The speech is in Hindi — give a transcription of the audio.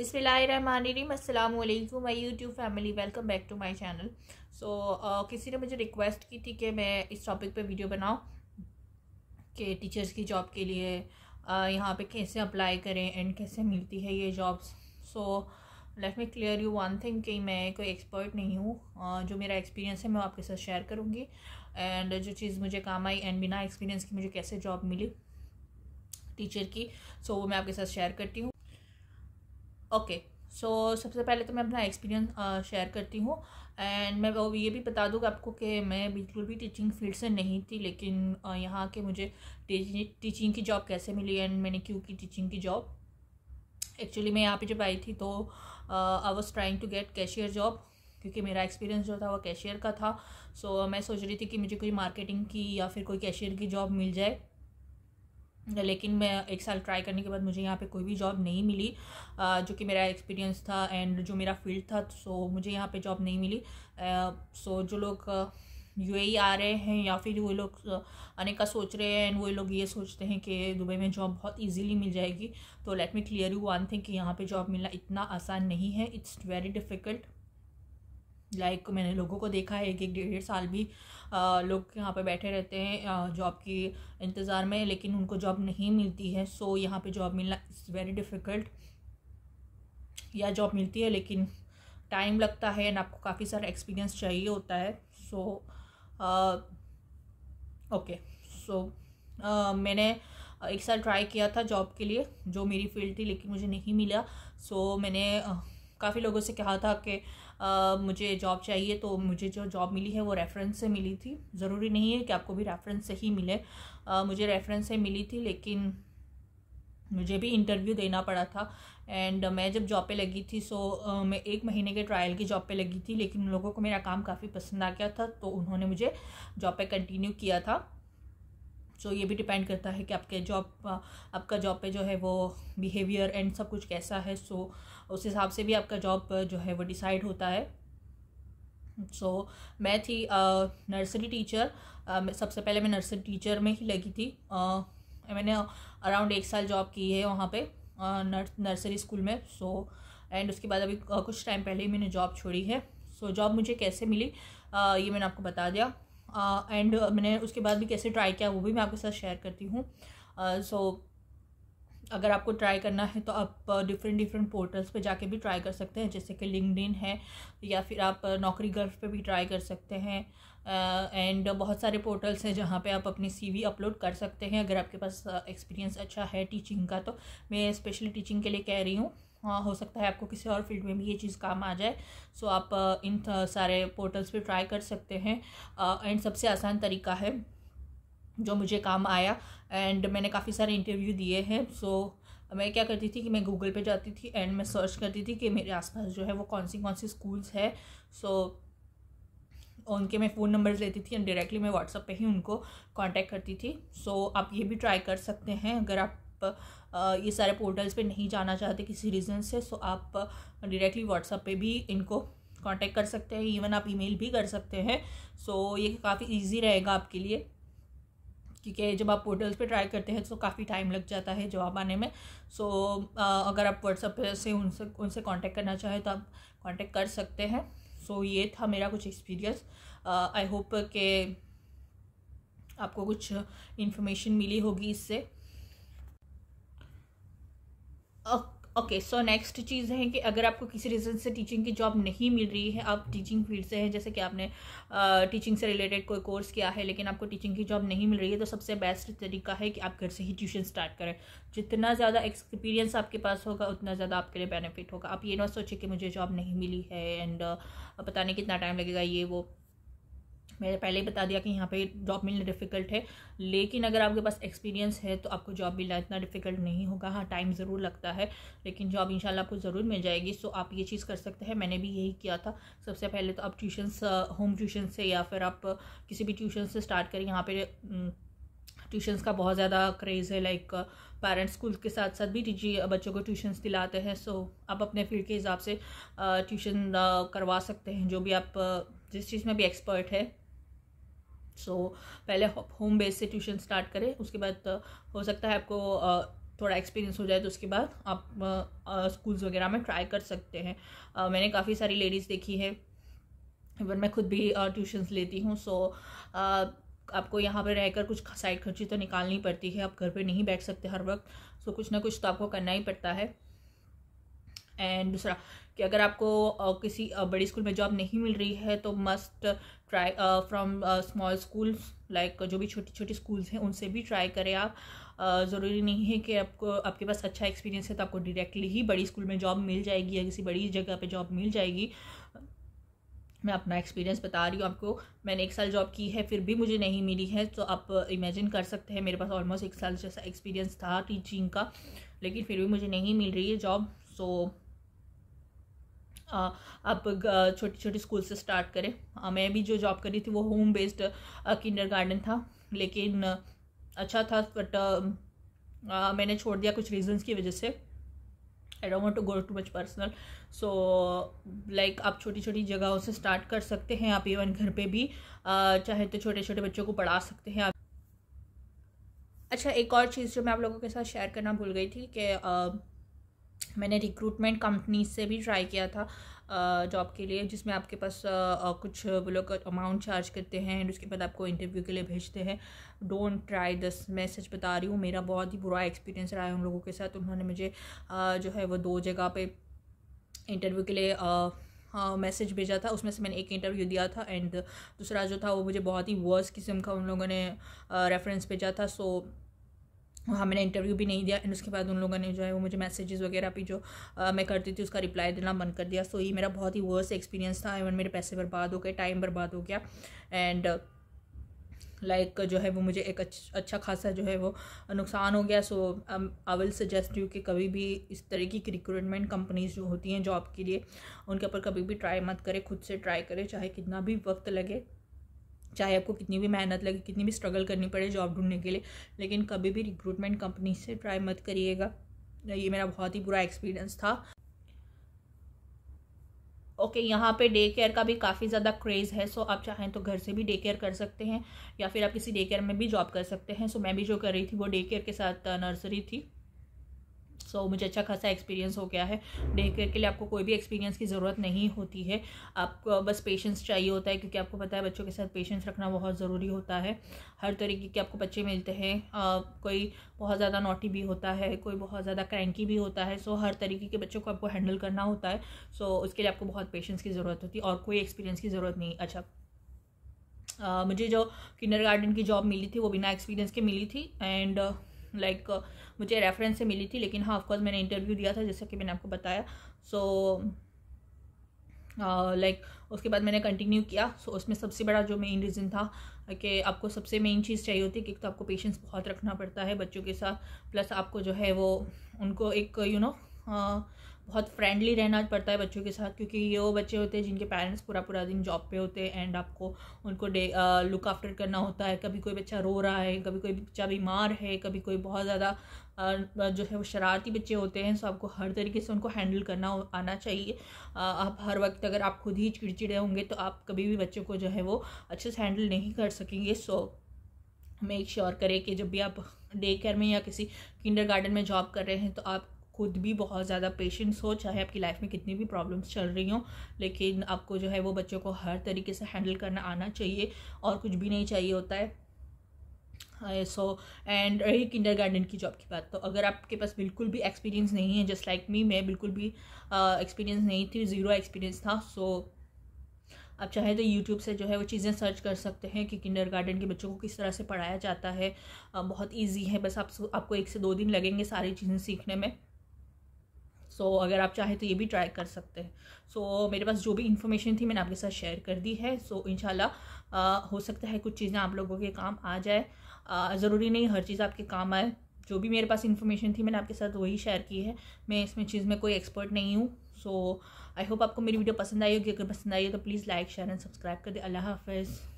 अस्सलाम वालेकुम my YouTube family welcome back to my channel so uh, किसी ने मुझे रिक्वेस्ट की थी कि मैं इस टॉपिक पे वीडियो बनाऊँ कि टीचर्स की जॉब के लिए uh, यहाँ पे कैसे अप्लाई करें एंड कैसे मिलती है ये jobs so let me clear you one thing कि मैं कोई एक्सपर्ट नहीं हूँ uh, जो मेरा एक्सपीरियंस है मैं आपके साथ शेयर करूँगी एंड जो चीज़ मुझे काम आई एंड बिना एक्सपीरियंस की मुझे कैसे जॉब मिली टीचर की सो so, वो मैं आपके साथ शेयर करती हूँ ओके सो सबसे पहले तो मैं अपना एक्सपीरियंस शेयर करती हूँ एंड मैं वो ये भी बता दूँगा आपको कि मैं बिल्कुल भी टीचिंग फील्ड से नहीं थी लेकिन यहाँ के मुझे टीचिंग की जॉब कैसे मिली एंड मैंने क्यों की टीचिंग की जॉब एक्चुअली मैं यहाँ पे जब आई थी तो I was trying to get cashier job क्योंकि मेरा एक्सपीरियंस जो था वो कैशियर का था सो so, मैं सोच रही थी कि मुझे कोई मार्केटिंग की या फिर कोई कैशियर की जॉब मिल जाए लेकिन मैं एक साल ट्राई करने के बाद मुझे यहाँ पे कोई भी जॉब नहीं मिली जो कि मेरा एक्सपीरियंस था एंड जो मेरा फील्ड था सो मुझे यहाँ पे जॉब नहीं मिली सो जो लोग यू e आ रहे हैं या फिर वो लोग आने का सोच रहे हैं एंड वो लोग ये सोचते हैं कि दुबई में जॉब बहुत इजीली मिल जाएगी तो let me clear you one thing कि यहाँ पे जॉब मिलना इतना आसान नहीं है it's very difficult like like, मैंने लोगों को देखा है एक एक डेढ़ डेढ़ साल भी आ, लोग यहाँ पर बैठे रहते हैं जॉब की इंतज़ार में लेकिन उनको जॉब नहीं मिलती है सो यहाँ पे जॉब मिलना इज़ वेरी डिफ़िकल्ट या जॉब मिलती है लेकिन टाइम लगता है एंड आपको काफ़ी सारा एक्सपीरियंस चाहिए होता है सो ओके सो मैंने एक साल ट्राई किया था जॉब के लिए जो मेरी फील्ड थी लेकिन मुझे नहीं मिला सो so, मैंने uh, काफ़ी लोगों से कहा था कि आ, मुझे जॉब चाहिए तो मुझे जो जॉब मिली है वो रेफरेंस से मिली थी ज़रूरी नहीं है कि आपको भी रेफरेंस से ही मिले आ, मुझे रेफरेंस से मिली थी लेकिन मुझे भी इंटरव्यू देना पड़ा था एंड मैं जब जॉब पे लगी थी सो मैं एक महीने के ट्रायल की जॉब पे लगी थी लेकिन उन लोगों को मेरा काम काफ़ी पसंद आ गया था तो उन्होंने मुझे जॉब पे कंटिन्यू किया था सो ये भी डिपेंड करता है कि आपके जॉब आपका जॉब पे जो है वो बिहेवियर एंड सब कुछ कैसा है सो उस हिसाब से भी आपका जॉब जो है वो डिसाइड होता है सो मैं थी नर्सरी टीचर सबसे पहले मैं नर्सरी टीचर में ही लगी थी मैंने अराउंड एक साल जॉब की है वहाँ पे नर्सरी स्कूल में सो एंड उसके बाद अभी कुछ टाइम पहले ही मैंने जॉब छोड़ी है सो so, जॉब मुझे कैसे मिली ये मैंने आपको बता दिया एंड uh, मैंने उसके बाद भी कैसे ट्राई किया वो भी मैं आपके साथ शेयर करती हूँ सो uh, so, अगर आपको ट्राई करना है तो आप डिफरेंट डिफरेंट पोर्टल्स पे जाके भी ट्राई कर सकते हैं जैसे कि लिंकड है या फिर आप uh, नौकरी गर्फ पे भी ट्राई कर सकते हैं एंड uh, बहुत सारे पोर्टल्स हैं जहाँ पे आप अपनी सीवी अपलोड कर सकते हैं अगर आपके पास एक्सपीरियंस uh, अच्छा है टीचिंग का तो मैं स्पेशली टीचिंग के लिए कह रही हूँ हाँ, हो सकता है आपको किसी और फील्ड में भी ये चीज़ काम आ जाए सो आप इन सारे पोर्टल्स पे ट्राई कर सकते हैं एंड सबसे आसान तरीका है जो मुझे काम आया एंड मैंने काफ़ी सारे इंटरव्यू दिए हैं सो मैं क्या करती थी कि मैं गूगल पे जाती थी एंड मैं सर्च करती थी कि मेरे आसपास जो है वो कौन सी कौन सी स्कूल्स है सो उनके मैं फ़ोन नंबर्स लेती थी एंड डायरेक्टली मैं व्हाट्सअप पे ही उनको कांटेक्ट करती थी सो so, आप ये भी ट्राई कर सकते हैं अगर आप आप ये सारे पोर्टल्स पे नहीं जाना चाहते किसी रीज़न से सो आप डायरेक्टली व्हाट्सअप पे भी इनको कांटेक्ट कर सकते हैं इवन आप ईमेल भी कर सकते हैं सो ये काफ़ी ईजी रहेगा आपके लिए क्योंकि जब आप पोर्टल्स पे ट्राई करते हैं तो काफ़ी टाइम लग जाता है जवाब आने में सो अगर आप व्हाट्सअप से उनसे उनसे कांटेक्ट करना चाहें तो आप कांटेक्ट कर सकते हैं सो ये था मेरा कुछ एक्सपीरियंस आई होप के आपको कुछ इन्फॉर्मेशन मिली होगी इससे ओके सो नेक्स्ट चीज़ है कि अगर आपको किसी रीज़न से टीचिंग की जॉब नहीं मिल रही है आप टीचिंग फील्ड से हैं जैसे कि आपने टीचिंग uh, से रिलेटेड कोई कोर्स किया है लेकिन आपको टीचिंग की जॉब नहीं मिल रही है तो सबसे बेस्ट तरीका है कि आप घर से ही ट्यूशन स्टार्ट करें जितना ज़्यादा एक्सपीरियंस आपके पास होगा उतना ज़्यादा आपके लिए बेनिफिट होगा आप ये ना सोचें कि मुझे जॉब नहीं मिली है एंड uh, पता नहीं कितना टाइम लगेगा ये वो मैंने पहले ही बता दिया कि यहाँ पे जॉब मिलना डिफ़िकल्ट है लेकिन अगर आपके पास एक्सपीरियंस है तो आपको जॉब मिलना इतना डिफ़िकल्ट नहीं होगा हाँ टाइम ज़रूर लगता है लेकिन जॉब इंशाल्लाह आपको ज़रूर मिल जाएगी सो आप ये चीज़ कर सकते हैं मैंने भी यही किया था सबसे पहले तो आप ट्यूशन होम ट्यूशन से या फिर आप किसी भी ट्यूशन से स्टार्ट करें यहाँ पर ट्यूशन्स का बहुत ज़्यादा क्रेज़ है लाइक पेरेंट्स स्कूल के साथ साथ भी टीची बच्चों को ट्यूशन्स दिलाते हैं सो आप अपने फील्ड के हिसाब से ट्यूशन करवा सकते हैं जो भी आप जिस चीज़ में भी एक्सपर्ट है सो so, पहले होम बेस से ट्यूशन स्टार्ट करें उसके बाद uh, हो सकता है आपको uh, थोड़ा एक्सपीरियंस हो जाए तो उसके बाद आप स्कूल्स uh, वगैरह में ट्राई कर सकते हैं आ, मैंने काफ़ी सारी लेडीज़ देखी है इवन मैं खुद भी ट्यूशन्स लेती हूँ सो आ, आपको यहाँ पर रहकर कुछ साइड खर्ची तो निकालनी पड़ती है आप घर पे नहीं बैठ सकते हर वक्त सो so, कुछ ना कुछ तो आपको करना ही पड़ता है एंड दूसरा कि अगर आपको किसी बड़ी स्कूल में जॉब नहीं मिल रही है तो must try from small schools like जो भी छोटी छोटी स्कूल्स हैं उनसे भी ट्राई करें आप ज़रूरी नहीं है कि आपको आपके पास अच्छा एक्सपीरियंस है तो आपको डायरेक्टली ही बड़ी स्कूल में जॉब मिल जाएगी या किसी बड़ी जगह पे जॉब मिल जाएगी मैं अपना एक्सपीरियंस बता रही हूँ आपको मैंने एक साल जॉब की है फिर भी मुझे नहीं मिली है तो आप इमेजिन कर सकते हैं मेरे पास ऑलमोस्ट एक साल जैसा एक्सपीरियंस था टीचिंग का लेकिन फिर भी मुझे नहीं मिल रही है जॉब सो so, आप छोटे छोटे स्कूल से स्टार्ट करें मैं भी जो जॉब करी थी वो होम बेस्ड किंडर गार्डन था लेकिन अच्छा था बट मैंने छोड़ दिया कुछ रीजंस की वजह से I don't want to go too much personal so like आप छोटी छोटी जगहों से स्टार्ट कर सकते हैं आप इवन घर पे भी चाहे तो छोटे छोटे बच्चों को पढ़ा सकते हैं आप अच्छा एक और चीज़ जो मैं आप लोगों के साथ शेयर करना भूल गई थी कि मैंने रिक्रूटमेंट कंपनी से भी ट्राई किया था जॉब के लिए जिसमें आपके पास कुछ वो लोग अमाउंट चार्ज करते हैं एंड उसके बाद आपको इंटरव्यू के लिए भेजते हैं डोंट ट्राई दिस मैं सच बता रही हूँ मेरा बहुत ही बुरा एक्सपीरियंस रहा है उन लोगों के साथ उन्होंने मुझे जो है वो दो जगह पे इंटरव्यू के लिए मैसेज uh, भेजा था उसमें से मैंने एक इंटरव्यू दिया था एंड दूसरा जो था वो मुझे बहुत ही वर्स किस्म का उन लोगों ने रेफरेंस uh, भेजा था सो so, वहाँ मैंने इंटरव्यू भी नहीं दिया एंड उसके बाद उन लोगों ने जो है वो मुझे मैसेजेस वगैरह भी जो आ, मैं करती थी उसका रिप्लाई देना बंद कर दिया सो so, ये मेरा बहुत ही वर्स्ट एक्सपीरियंस था इवन मेरे पैसे बर्बाद हो गए टाइम बर्बाद हो गया एंड लाइक like, जो है वो मुझे एक अच्छा खासा जो है वो नुकसान हो गया so I will suggest you कि कभी भी इस तरीके की रिक्रूटमेंट कंपनीज जो होती हैं जॉब के लिए उनके ऊपर कभी भी ट्राई मत करें खुद से ट्राई करें चाहे कितना भी वक्त लगे चाहे आपको कितनी भी मेहनत लगे कितनी भी स्ट्रगल करनी पड़े जॉब ढूंढने के लिए लेकिन कभी भी रिक्रूटमेंट कंपनी से ट्राई मत करिएगा ये मेरा बहुत ही बुरा एक्सपीरियंस था ओके okay, यहाँ पे डे केयर का भी काफ़ी ज़्यादा क्रेज़ है सो आप चाहें तो घर से भी डे केयर कर सकते हैं या फिर आप किसी डे केयर में भी जॉब कर सकते हैं सो मैं भी जो कर रही थी वो डे केयर के साथ नर्सरी थी सो so, मुझे अच्छा खासा एक्सपीरियंस हो गया है डे केयर के लिए आपको कोई भी एक्सपीरियंस की ज़रूरत नहीं होती है आपको बस पेशेंस चाहिए होता है क्योंकि आपको पता है बच्चों के साथ पेशेंस रखना बहुत ज़रूरी होता है हर तरीके के आपको बच्चे मिलते हैं कोई बहुत ज़्यादा नोटी भी होता है कोई बहुत ज़्यादा क्रैंकी भी होता है सो so, हर तरीके के बच्चों को आपको हैंडल करना होता है सो so, उसके लिए आपको बहुत पेशेंस की ज़रूरत होती है और कोई एक्सपीरियंस की ज़रूरत नहीं अच्छा Uh, मुझे जो किन्नर गार्डन की जॉब मिली थी वो बिना एक्सपीरियंस के मिली थी and uh, like like, uh, मुझे रेफरेंस से मिली थी लेकिन हाँ ऑफकोर्स मैंने इंटरव्यू दिया था जैसा कि मैंने आपको बताया so so, like uh, like, उसके बाद मैंने कंटिन्यू किया सो so, उसमें सबसे बड़ा जो मेन रीज़न था कि आपको सबसे मेन चीज़ चाहिए होती है कि तो आपको पेशेंस बहुत रखना पड़ता है बच्चों के साथ प्लस आपको जो है वो उनको एक you you know know, uh, बहुत फ्रेंडली रहना पड़ता है बच्चों के साथ क्योंकि ये वो बच्चे होते हैं जिनके पेरेंट्स पूरा पूरा दिन जॉब पे होते हैं एंड आपको उनको डे लुक आफ्टर करना होता है कभी कोई बच्चा रो रहा है कभी कोई बच्चा बीमार है कभी कोई बहुत ज़्यादा जो है वो शरारती बच्चे होते हैं सो आपको हर तरीके से उनको हैंडल करना आना चाहिए आप हर वक्त अगर आप खुद ही चिड़चिड़े होंगे तो आप कभी भी बच्चों को जो है वो अच्छे से हैंडल नहीं कर सकेंगे सो मेक श्योर करें कि जब भी आप डे केयर में या किसी किंडर गार्डन में जॉब कर रहे हैं तो आप खुद भी बहुत ज़्यादा पेशेंस हो चाहे आपकी लाइफ में कितनी भी प्रॉब्लम्स चल रही हों लेकिन आपको जो है वो बच्चों को हर तरीके से हैंडल करना आना चाहिए और कुछ भी नहीं चाहिए होता है सो हाँ, एंड रही किंडर गार्डन की जॉब की बात तो अगर आपके पास बिल्कुल भी एक्सपीरियंस नहीं है जस्ट लाइक मी मैं बिल्कुल भी एक्सपीरियंस uh, नहीं थी ज़ीरो एक्सपीरियंस था सो so, आप चाहे तो यूट्यूब से जो है वो चीज़ें सर्च कर सकते हैं कि किंडर गार्डन के बच्चों को किस तरह से पढ़ाया जाता है बहुत ईजी है बस आप आपको एक से दो दिन लगेंगे सारी चीज़ें सीखने में सो so, अगर आप चाहें तो ये भी ट्राई कर सकते हैं सो so, मेरे पास जो भी इन्फॉर्मेशन थी मैंने आपके साथ शेयर कर दी है सो so, इनशाला हो सकता है कुछ चीज़ें आप लोगों के काम आ जाए ज़रूरी नहीं हर चीज़ आपके काम आए जो भी मेरे पास इन्फॉर्मेशन थी मैंने आपके साथ वही शेयर की है मैं इसमें चीज़ में कोई एक्सपर्ट नहीं हूँ सो आई होप आपको मेरी वीडियो पसंद आई होगी अगर पसंद आई हो तो please like share and subscribe कर दे अल्लाह हाफिज़